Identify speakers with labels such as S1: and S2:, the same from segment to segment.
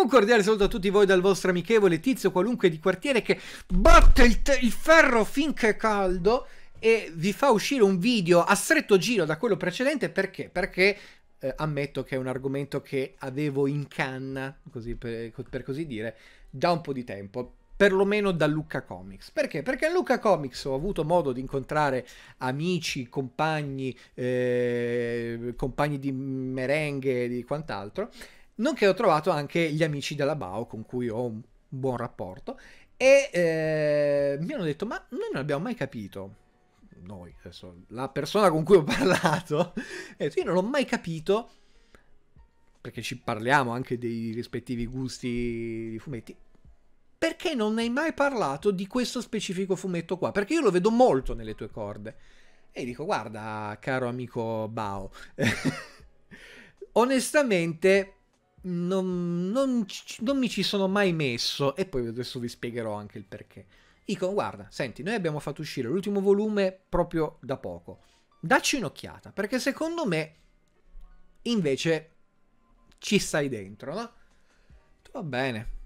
S1: Un cordiale saluto a tutti voi dal vostro amichevole tizio qualunque di quartiere che batte il, il ferro finché è caldo e vi fa uscire un video a stretto giro da quello precedente perché? Perché eh, ammetto che è un argomento che avevo in canna, così per, per così dire, da un po' di tempo perlomeno da Lucca Comics. Perché? Perché a Lucca Comics ho avuto modo di incontrare amici, compagni, eh, compagni di merenghe e di quant'altro, nonché ho trovato anche gli amici della BAO con cui ho un buon rapporto e eh, mi hanno detto ma noi non abbiamo mai capito noi adesso la persona con cui ho parlato detto, io non ho mai capito perché ci parliamo anche dei rispettivi gusti di fumetti perché non hai mai parlato di questo specifico fumetto qua perché io lo vedo molto nelle tue corde e dico guarda caro amico Bao onestamente non, non, non mi ci sono mai messo e poi adesso vi spiegherò anche il perché. Dico, guarda, senti, noi abbiamo fatto uscire l'ultimo volume proprio da poco. Dacci un'occhiata, perché secondo me invece ci stai dentro, no? Va bene.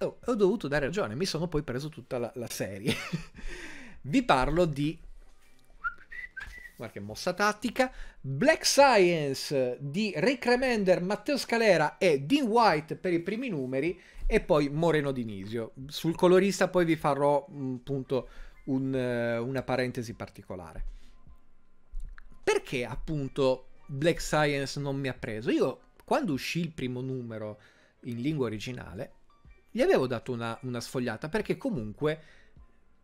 S1: Oh, ho dovuto dare ragione, mi sono poi preso tutta la, la serie. vi parlo di qualche mossa tattica. Black Science di Rick Remender, Matteo Scalera e Dean White per i primi numeri e poi Moreno Dinisio. Sul colorista poi vi farò mm, appunto un, eh, una parentesi particolare. Perché appunto Black Science non mi ha preso? Io quando uscì il primo numero in lingua originale gli avevo dato una, una sfogliata perché comunque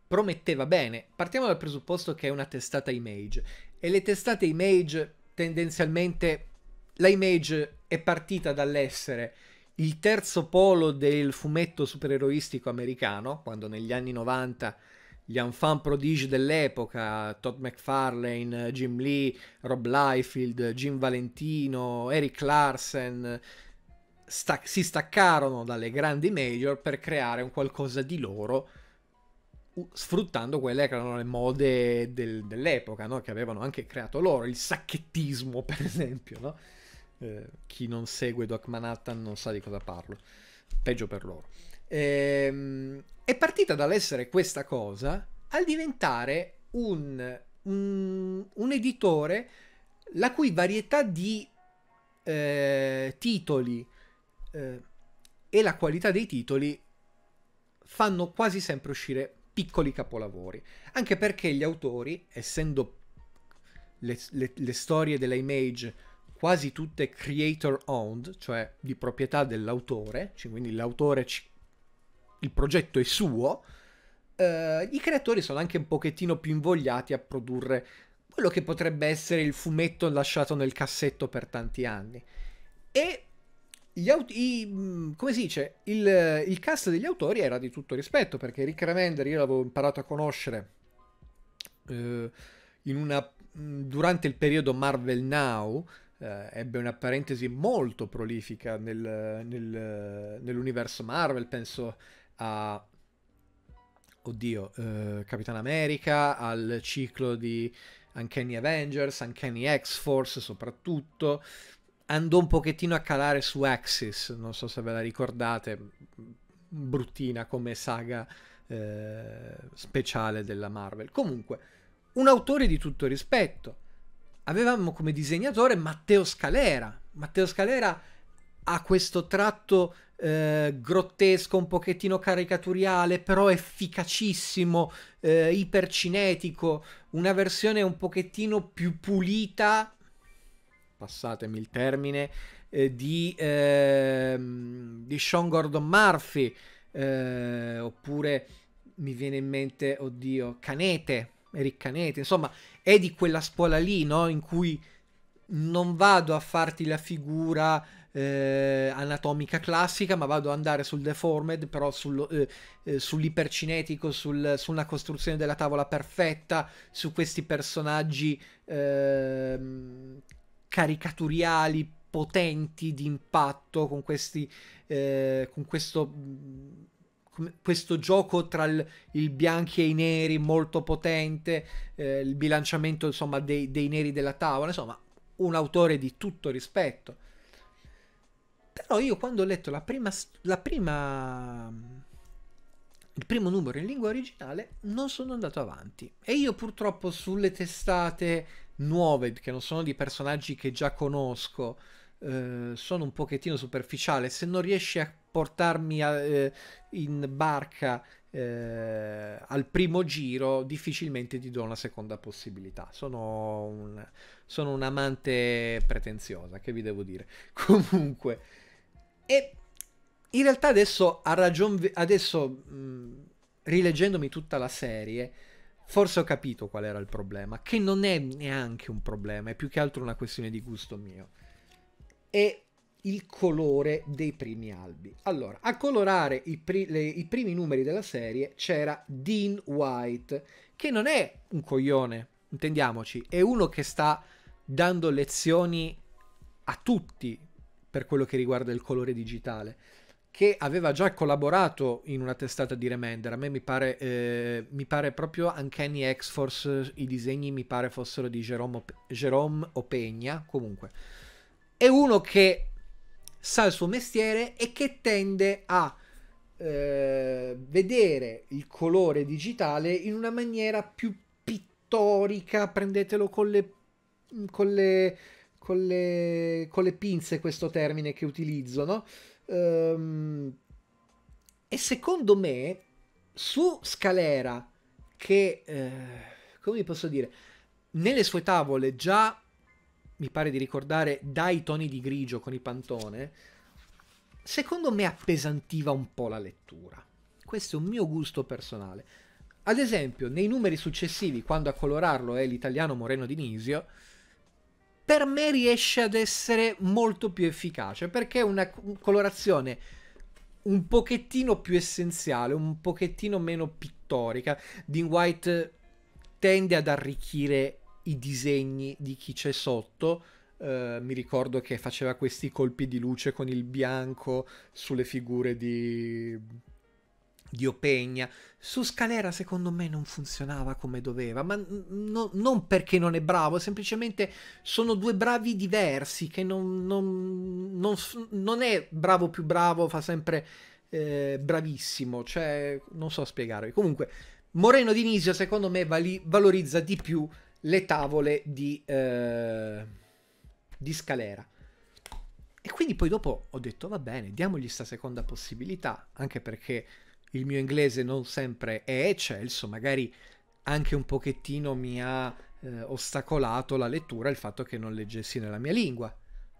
S1: prometteva bene. Partiamo dal presupposto che è una testata image e le testate image tendenzialmente la image è partita dall'essere il terzo polo del fumetto supereroistico americano, quando negli anni 90 gli enfant prodigi dell'epoca, Todd McFarlane, Jim Lee, Rob Liefeld, Jim Valentino, Eric Larsen, sta- si staccarono dalle grandi major per creare un qualcosa di loro sfruttando quelle che erano le mode del, dell'epoca, no? che avevano anche creato loro, il sacchettismo per esempio. No? Eh, chi non segue Doc Manhattan non sa di cosa parlo, peggio per loro. Ehm, è partita dall'essere questa cosa al diventare un, un, un editore la cui varietà di eh, titoli eh, e la qualità dei titoli fanno quasi sempre uscire piccoli capolavori, anche perché gli autori, essendo le, le, le storie della image quasi tutte creator owned, cioè di proprietà dell'autore, cioè quindi l'autore, ci... il progetto è suo, eh, i creatori sono anche un pochettino più invogliati a produrre quello che potrebbe essere il fumetto lasciato nel cassetto per tanti anni. E aut- i, mm, come si dice, il, il, cast degli autori era di tutto rispetto, perché Rick Remender io l'avevo imparato a conoscere eh, una, mm, durante il periodo Marvel Now, eh, ebbe una parentesi molto prolifica nel, nel, nell'universo Marvel, penso a... Oddio, eh, Capitan America, al ciclo di Uncanny Avengers, Uncanny X-Force soprattutto, andò un pochettino a calare su Axis, non so se ve la ricordate, bruttina come saga eh, speciale della Marvel. Comunque, un autore di tutto rispetto. Avevamo come disegnatore Matteo Scalera. Matteo Scalera ha questo tratto eh, grottesco, un pochettino caricaturiale, però efficacissimo, eh, ipercinetico, una versione un pochettino più pulita passatemi il termine, eh, di, eh, di, Sean Gordon Murphy, eh, oppure mi viene in mente, oddio, Canete, Eric Canete, insomma, è di quella scuola lì, no? In cui non vado a farti la figura eh, anatomica classica, ma vado ad andare sul deformed, però sul, eh, eh, sull'ipercinetico, sul, sulla costruzione della tavola perfetta, su questi personaggi ehm, caricaturiali, potenti di impatto, con, questi, eh, con questo, mm, questo gioco tra il, il, bianchi e i neri molto potente, eh, il bilanciamento insomma, dei, dei neri della tavola, insomma un autore di tutto rispetto. Però io quando ho letto la prima, la prima, mm, il primo numero in lingua originale non sono andato avanti. E io purtroppo sulle testate nuove, che non sono di personaggi che già conosco, eh, sono un pochettino superficiale. Se non riesci a portarmi a, eh, in barca eh, al primo giro, difficilmente ti do una seconda possibilità. Sono un, sono un amante pretenziosa, che vi devo dire. Comunque, e in realtà adesso, a ragion, adesso mh, mm, rileggendomi tutta la serie, Forse ho capito qual era il problema, che non è neanche un problema, è più che altro una questione di gusto mio. È il colore dei primi albi. Allora, a colorare i, pri le, i primi numeri della serie c'era Dean White, che non è un coglione, intendiamoci, è uno che sta dando lezioni a tutti per quello che riguarda il colore digitale che aveva già collaborato in una testata di Remender. A me mi pare, eh, mi pare proprio Uncanny X-Force, eh, i disegni mi pare fossero di Jerome, Jerome Opegna, comunque. È uno che sa il suo mestiere e che tende a eh, vedere il colore digitale in una maniera più pittorica, prendetelo con le... Con le con le, con le pinze questo termine che utilizzo, no? Um, e secondo me su Scalera, che eh, come vi posso dire, nelle sue tavole già mi pare di ricordare dai toni di grigio con i pantone, secondo me appesantiva un po' la lettura. Questo è un mio gusto personale. Ad esempio, nei numeri successivi, quando a colorarlo è l'italiano Moreno Dinisio, Nisio, per me riesce ad essere molto più efficace perché è una colorazione un pochettino più essenziale, un pochettino meno pittorica. Dean White tende ad arricchire i disegni di chi c'è sotto. Uh, mi ricordo che faceva questi colpi di luce con il bianco sulle figure di Diopegna. Su Scalera secondo me non funzionava come doveva, ma no, non perché non è bravo, semplicemente sono due bravi diversi, che non, non, non, non è bravo più bravo, fa sempre eh, bravissimo, cioè non so spiegarvi. Comunque Moreno di Nisio secondo me vali, valorizza di più le tavole di, eh, di Scalera. E quindi poi dopo ho detto va bene, diamogli questa seconda possibilità, anche perché il mio inglese non sempre è eccelso, magari anche un pochettino mi ha eh, ostacolato la lettura il fatto che non leggessi nella mia lingua.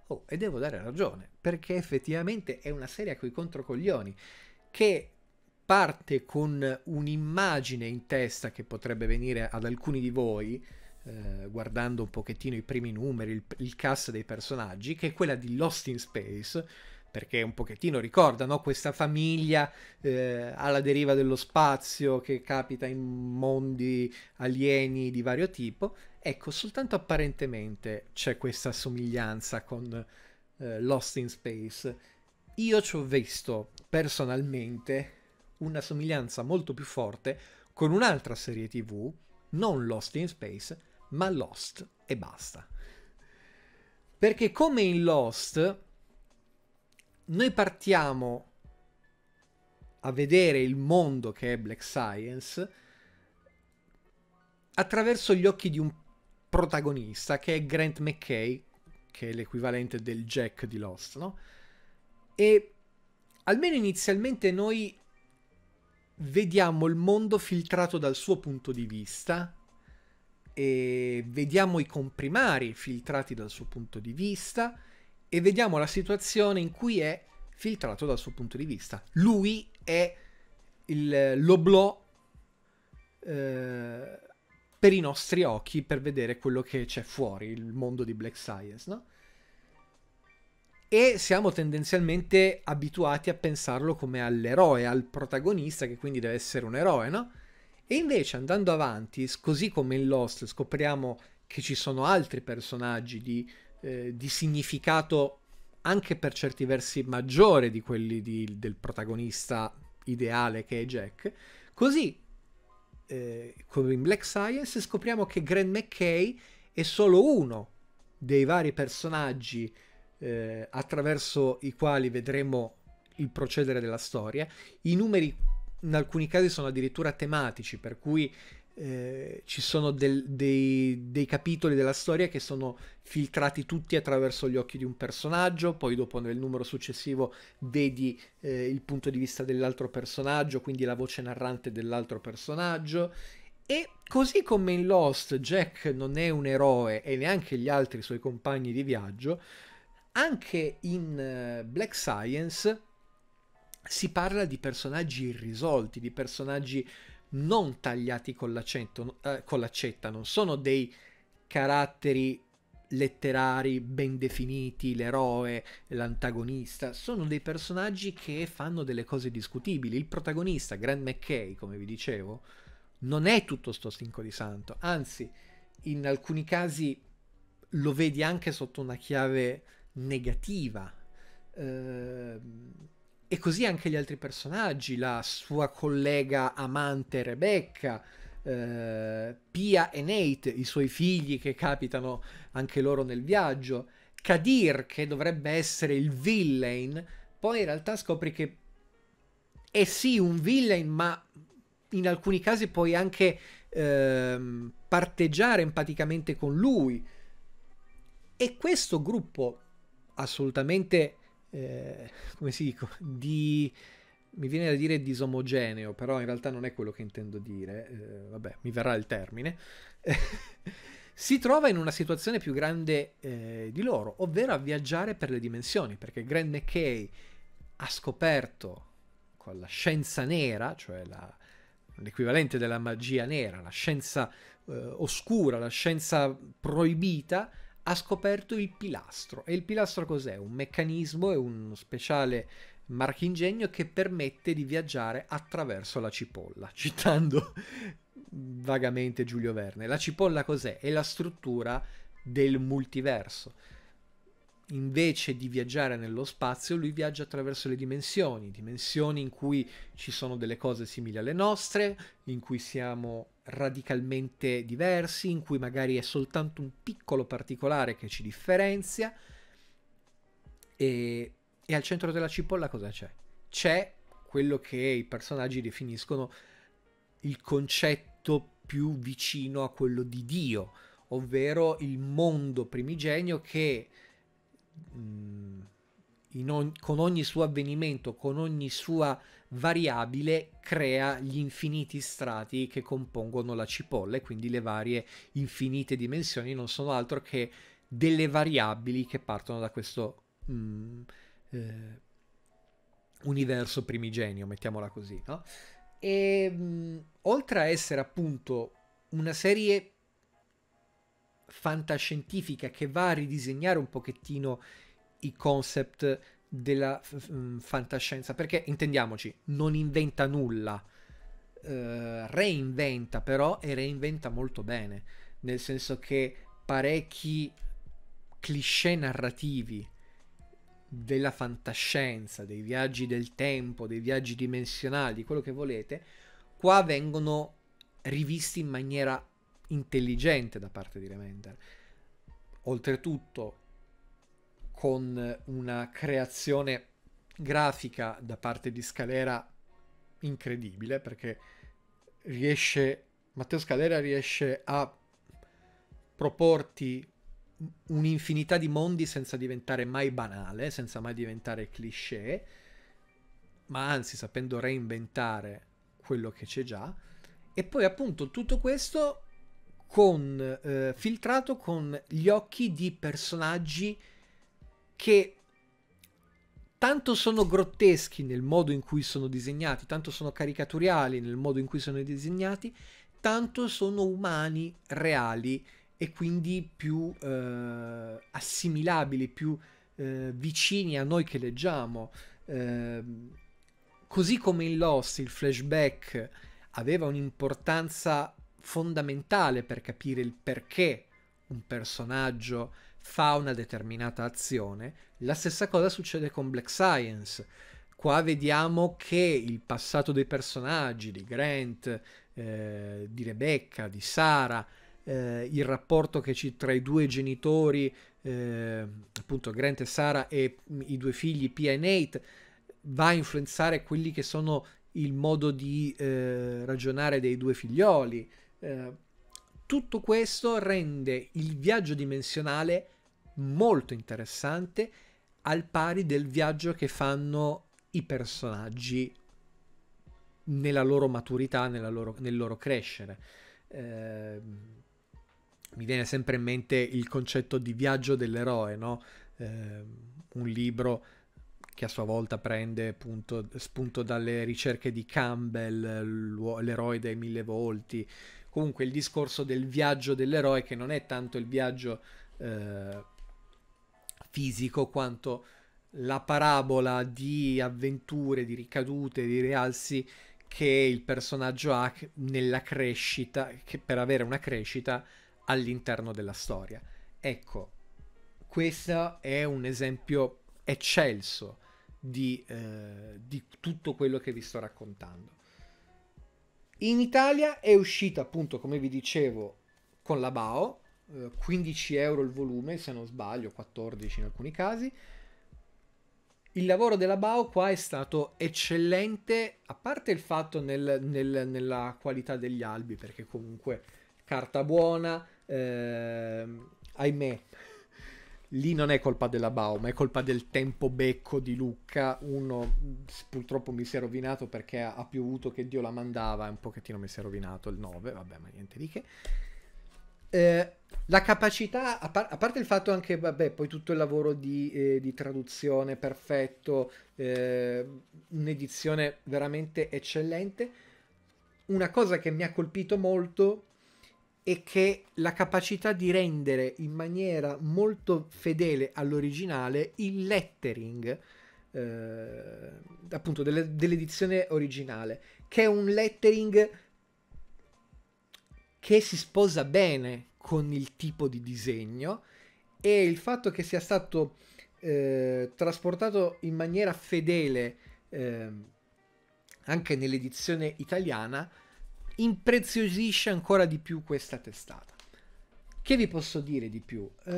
S1: Oh, e devo dare ragione, perché effettivamente è una serie a coi controcoglioni che parte con un'immagine in testa che potrebbe venire ad alcuni di voi, eh, guardando un pochettino i primi numeri, il, il cast dei personaggi, che è quella di Lost in Space, perché un pochettino ricorda no? questa famiglia eh, alla deriva dello spazio che capita in mondi alieni di vario tipo. Ecco, soltanto apparentemente c'è questa somiglianza con eh, Lost in Space. Io ci ho visto personalmente una somiglianza molto più forte con un'altra serie tv, non Lost in Space, ma Lost e basta. Perché come in Lost, noi partiamo a vedere il mondo che è Black Science attraverso gli occhi di un protagonista che è Grant McKay, che è l'equivalente del Jack di Lost, no? E almeno inizialmente noi vediamo il mondo filtrato dal suo punto di vista e vediamo i comprimari filtrati dal suo punto di vista e vediamo la situazione in cui è filtrato dal suo punto di vista. Lui è il, l'oblò eh, per i nostri occhi per vedere quello che c'è fuori, il mondo di Black Science, no? E siamo tendenzialmente abituati a pensarlo come all'eroe, al protagonista, che quindi deve essere un eroe, no? E invece andando avanti, così come in Lost, scopriamo che ci sono altri personaggi di eh, di significato anche per certi versi maggiore di quelli di, del protagonista ideale che è Jack. Così, eh, come in Black Science, scopriamo che Grant McKay è solo uno dei vari personaggi eh, attraverso i quali vedremo il procedere della storia. I numeri in alcuni casi sono addirittura tematici, per cui eh, ci sono del, dei, dei, capitoli della storia che sono filtrati tutti attraverso gli occhi di un personaggio, poi dopo nel numero successivo vedi eh, il punto di vista dell'altro personaggio, quindi la voce narrante dell'altro personaggio. E così come in Lost Jack non è un eroe e neanche gli altri suoi compagni di viaggio, anche in eh, Black Science si parla di personaggi irrisolti, di personaggi non tagliati con, eh, con l'accetta, non sono dei caratteri letterari ben definiti, l'eroe, l'antagonista, sono dei personaggi che fanno delle cose discutibili. Il protagonista, Grant McKay, come vi dicevo, non è tutto sto stinco di santo, anzi, in alcuni casi lo vedi anche sotto una chiave negativa. Ehm e così anche gli altri personaggi, la sua collega amante Rebecca, eh, Pia e Nate, i suoi figli che capitano anche loro nel viaggio, Kadir che dovrebbe essere il villain, poi in realtà scopri che è sì un villain, ma in alcuni casi puoi anche ehm, parteggiare empaticamente con lui. E questo gruppo assolutamente eh, come si dico, di mi viene da dire disomogeneo, però in realtà non è quello che intendo dire, eh, vabbè, mi verrà il termine, si trova in una situazione più grande eh, di loro, ovvero a viaggiare per le dimensioni, perché Grant McKay ha scoperto con la scienza nera, cioè la, l'equivalente della magia nera, la scienza eh, oscura, la scienza proibita, ha scoperto il pilastro. E il pilastro cos'è? Un meccanismo e uno speciale marchingegno che permette di viaggiare attraverso la cipolla, citando vagamente Giulio Verne. La cipolla cos'è? È la struttura del multiverso. Invece di viaggiare nello spazio, lui viaggia attraverso le dimensioni, dimensioni in cui ci sono delle cose simili alle nostre, in cui siamo radicalmente diversi, in cui magari è soltanto un piccolo particolare che ci differenzia. E, e al centro della cipolla cosa c'è? C'è quello che i personaggi definiscono il concetto più vicino a quello di Dio, ovvero il mondo primigenio che mh, mm, on- con ogni suo avvenimento, con ogni sua variabile, crea gli infiniti strati che compongono la cipolla e quindi le varie infinite dimensioni non sono altro che delle variabili che partono da questo mm, eh, universo primigenio, mettiamola così. No? E mm, oltre a essere appunto una serie fantascientifica che va a ridisegnare un pochettino i concept della mh, mm, fantascienza, perché intendiamoci, non inventa nulla, uh, reinventa però e reinventa molto bene, nel senso che parecchi cliché narrativi della fantascienza, dei viaggi del tempo, dei viaggi dimensionali, quello che volete, qua vengono rivisti in maniera intelligente da parte di Remender. Oltretutto, con una creazione grafica da parte di Scalera incredibile perché riesce Matteo Scalera riesce a proporti un'infinità di mondi senza diventare mai banale, senza mai diventare cliché, ma anzi sapendo reinventare quello che c'è già. E poi appunto tutto questo con, eh, filtrato con gli occhi di personaggi che tanto sono grotteschi nel modo in cui sono disegnati, tanto sono caricatoriali nel modo in cui sono disegnati, tanto sono umani, reali e quindi più eh, assimilabili, più eh, vicini a noi che leggiamo. Eh, così come in Lost il flashback aveva un'importanza fondamentale per capire il perché un personaggio fa una determinata azione. La stessa cosa succede con Black Science. Qua vediamo che il passato dei personaggi, di Grant, eh, di Rebecca, di Sara, eh, il rapporto che c'è tra i due genitori, eh, appunto Grant e Sara, e i due figli Pia e Nate, va a influenzare quelli che sono il modo di eh, ragionare dei due figlioli eh, tutto questo rende il viaggio dimensionale molto interessante al pari del viaggio che fanno i personaggi nella loro maturità, nella loro, nel loro crescere. Eh, mi viene sempre in mente il concetto di viaggio dell'eroe, no? eh, un libro che a sua volta prende punto, spunto dalle ricerche di Campbell, l'eroe dei mille volti. Comunque il discorso del viaggio dell'eroe che non è tanto il viaggio eh, fisico quanto la parabola di avventure, di ricadute, di rialzi che il personaggio ha nella crescita, che per avere una crescita all'interno della storia. Ecco, questo è un esempio eccelso di, eh, di tutto quello che vi sto raccontando. In Italia è uscita appunto, come vi dicevo, con la BAO, 15 eh, euro il volume, se non sbaglio, 14 in alcuni casi. Il lavoro della Bao qua è stato eccellente, a parte il fatto nel, nel, nella qualità degli albi, perché comunque carta buona, eh, ahimè, lì non è colpa della Bao, ma è colpa del tempo becco di Lucca. Uno purtroppo mi si è rovinato perché ha, ha piovuto che Dio la mandava, un pochettino mi si è rovinato il 9, vabbè, ma niente di che eh, la capacità, a, par- a, parte il fatto anche, vabbè, poi tutto il lavoro di, eh, di traduzione perfetto, eh, un'edizione veramente eccellente, una cosa che mi ha colpito molto è che la capacità di rendere in maniera molto fedele all'originale il lettering, eh, appunto, delle, dell'edizione originale, che è un lettering che si sposa bene con il tipo di disegno e il fatto che sia stato eh, trasportato in maniera fedele eh, anche nell'edizione italiana impreziosisce ancora di più questa testata. Che vi posso dire di più? Eh,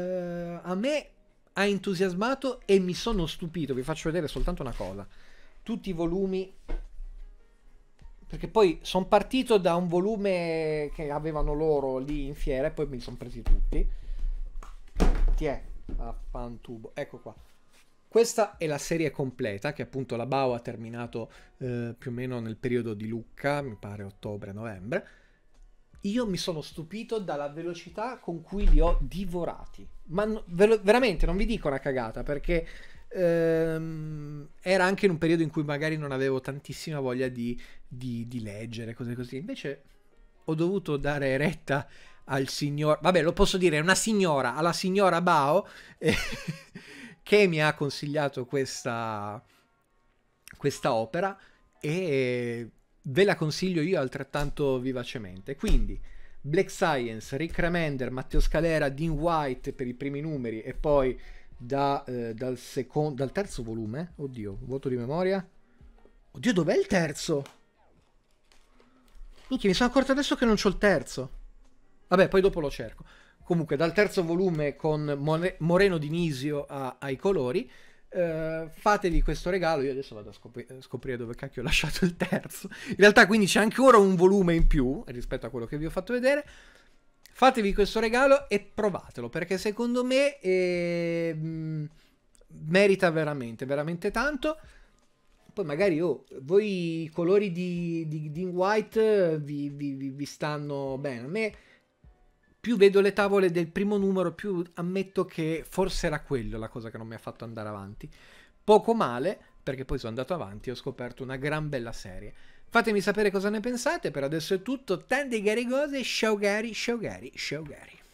S1: a me ha entusiasmato e mi sono stupito, vi faccio vedere soltanto una cosa. Tutti i volumi perché poi sono partito da un volume che avevano loro lì in fiera e poi mi sono presi tutti. Ti è a fan tubo, Ecco qua. Questa è la serie completa che appunto la BAO ha terminato eh, più o meno nel periodo di Lucca, mi pare ottobre-novembre. Io mi sono stupito dalla velocità con cui li ho divorati. Ma no, ve veramente non vi dico una cagata perché ehm, era anche in un periodo in cui magari non avevo tantissima voglia di, di, di leggere, cose così. Invece ho dovuto dare retta al signor, vabbè lo posso dire, una signora, alla signora Bao, eh, che mi ha consigliato questa, questa opera e ve la consiglio io altrettanto vivacemente. Quindi, Black Science, Rick Remender, Matteo Scalera, Dean White per i primi numeri e poi da, eh, dal, second, dal terzo volume. Oddio, voto di memoria. Oddio, dov'è il terzo? Minchia, mi sono accorto adesso che non c'ho il terzo. Vabbè, poi dopo lo cerco. Comunque, dal terzo volume con More, Moreno Di Nisio a, ai colori. Uh, fatevi questo regalo. Io adesso vado a scopri eh, scoprire dove cacchio ho lasciato il terzo. In realtà, quindi c'è ancora un volume in più rispetto a quello che vi ho fatto vedere. Fatevi questo regalo e provatelo perché secondo me eh, merita veramente, veramente tanto. Poi magari oh, voi i colori di, di, di White eh, vi, vi, vi stanno bene. A me più vedo le tavole del primo numero, più ammetto che forse era quello la cosa che non mi ha fatto andare avanti. Poco male, perché poi sono andato avanti e ho scoperto una gran bella serie. Fatemi sapere cosa ne pensate, per adesso è tutto, tante gare cose, ciao cari, ciao cari, ciao